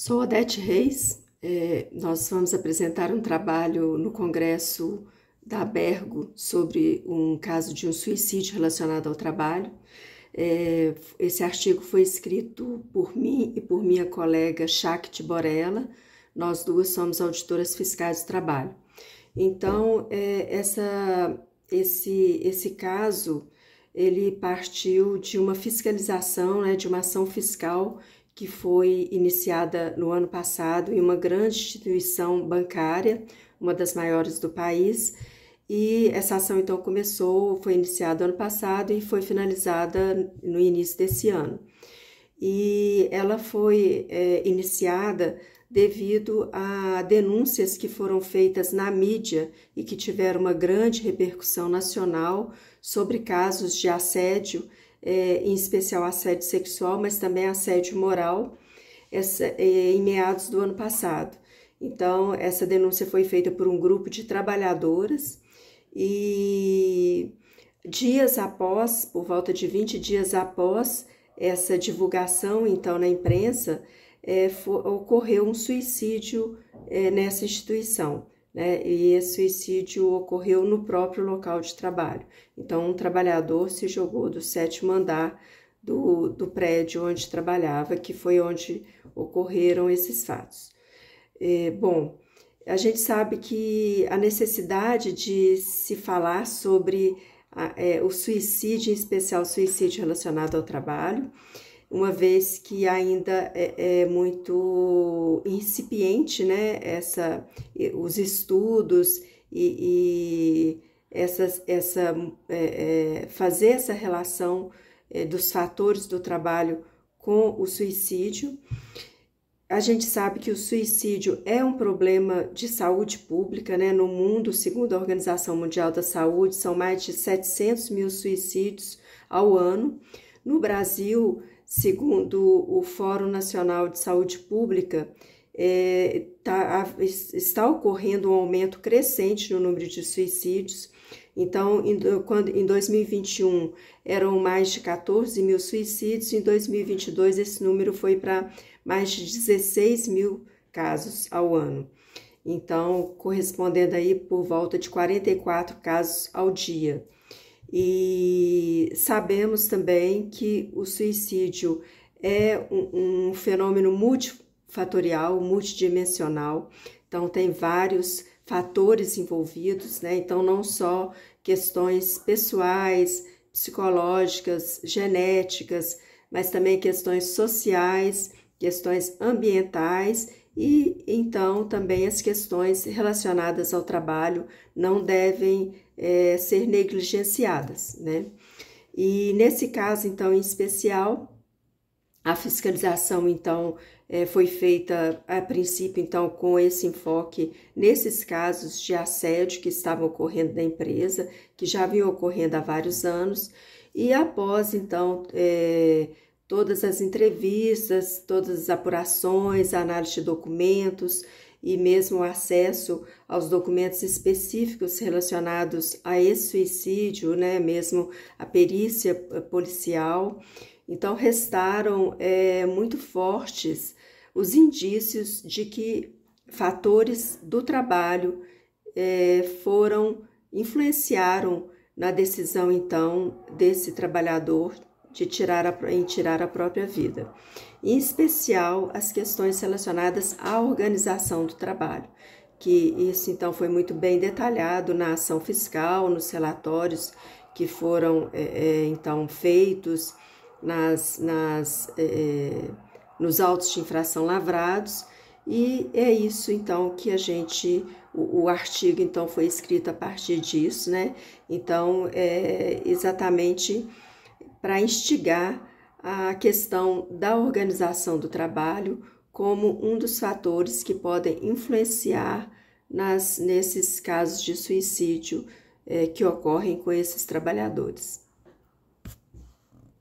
Sou Odete Reis, é, nós vamos apresentar um trabalho no Congresso da Bergo sobre um caso de um suicídio relacionado ao trabalho. É, esse artigo foi escrito por mim e por minha colega Shakti Borella, nós duas somos auditoras fiscais do trabalho. Então, é, essa, esse, esse caso ele partiu de uma fiscalização, né, de uma ação fiscal que foi iniciada no ano passado em uma grande instituição bancária, uma das maiores do país. E essa ação então começou, foi iniciada ano passado e foi finalizada no início desse ano. E ela foi é, iniciada devido a denúncias que foram feitas na mídia e que tiveram uma grande repercussão nacional sobre casos de assédio é, em especial assédio sexual, mas também assédio moral, essa, é, em meados do ano passado. Então, essa denúncia foi feita por um grupo de trabalhadoras e dias após, por volta de 20 dias após essa divulgação, então, na imprensa, é, for, ocorreu um suicídio é, nessa instituição né, e esse suicídio ocorreu no próprio local de trabalho. Então, um trabalhador se jogou do sétimo andar do, do prédio onde trabalhava, que foi onde ocorreram esses fatos. É, bom, a gente sabe que a necessidade de se falar sobre a, é, o suicídio, em especial o suicídio relacionado ao trabalho, uma vez que ainda é, é, muito incipiente, né? Essa, os estudos e, e essas, essa, é, é fazer essa relação é, dos fatores do trabalho com o suicídio. A gente sabe que o suicídio é um problema de saúde pública, né? No mundo, segundo a Organização Mundial da Saúde, são mais de 700 mil suicídios ao ano. No Brasil, segundo o Fórum Nacional de Saúde Pública, é, tá, a, está ocorrendo um aumento crescente no número de suicídios. Então, em, quando, em 2021 eram mais de 14 mil suicídios, em 2022 esse número foi para mais de 16 mil casos ao ano. Então, correspondendo aí por volta de 44 casos ao dia. E sabemos também que o suicídio é um, um fenômeno multifatorial, multidimensional, então tem vários fatores envolvidos, né? Então não só questões pessoais, psicológicas, genéticas, mas também questões sociais, questões ambientais e então também as questões relacionadas ao trabalho não devem é, ser negligenciadas, né? E nesse caso, então, em especial, a fiscalização, então, é, foi feita a princípio, então, com esse enfoque nesses casos de assédio que estavam ocorrendo na empresa, que já vinham ocorrendo há vários anos, e após, então, é, todas as entrevistas, todas as apurações, análise de documentos e mesmo o acesso aos documentos específicos relacionados a esse suicídio, né, mesmo a perícia eh, policial. Então, restaram é, muito fortes os indícios de que fatores do trabalho é, foram, influenciaram na decisão, então, desse trabalhador de tirar a, em tirar a própria vida, em especial as questões relacionadas à organização do trabalho, que isso então foi muito bem detalhado na ação fiscal, nos relatórios que foram é, é então feitos, nas, nas é, é, nos autos de infração lavrados. E é isso então que a gente, o, o, artigo então foi escrito a partir disso, né? Então é exatamente para instigar a questão da organização do trabalho como um dos fatores que podem influenciar nas, nesses casos de suicídio eh, que ocorrem com esses trabalhadores.